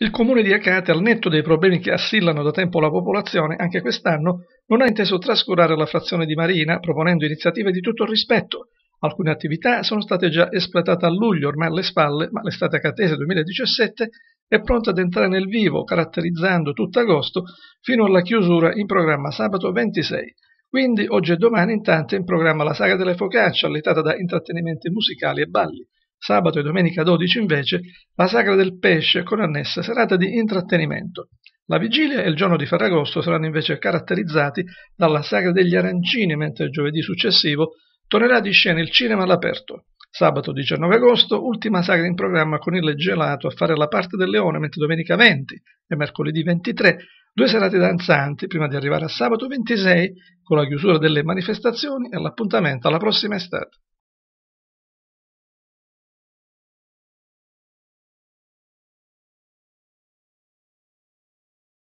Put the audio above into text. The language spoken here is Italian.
Il comune di Acate, al netto dei problemi che assillano da tempo la popolazione, anche quest'anno non ha inteso trascurare la frazione di Marina, proponendo iniziative di tutto il rispetto. Alcune attività sono state già espletate a luglio, ormai alle spalle, ma l'estate acatese 2017 è pronta ad entrare nel vivo, caratterizzando tutto agosto fino alla chiusura in programma sabato 26. Quindi oggi e domani intanto è in programma la saga delle focacce, allietata da intrattenimenti musicali e balli. Sabato e domenica 12 invece la sagra del pesce con annessa serata di intrattenimento. La vigilia e il giorno di Ferragosto saranno invece caratterizzati dalla sagra degli arancini, mentre giovedì successivo tornerà di scena il cinema all'aperto. Sabato 19 agosto, ultima sagra in programma con il gelato a fare la parte del leone, mentre domenica 20 e mercoledì 23 due serate danzanti prima di arrivare a sabato 26 con la chiusura delle manifestazioni e l'appuntamento alla prossima estate.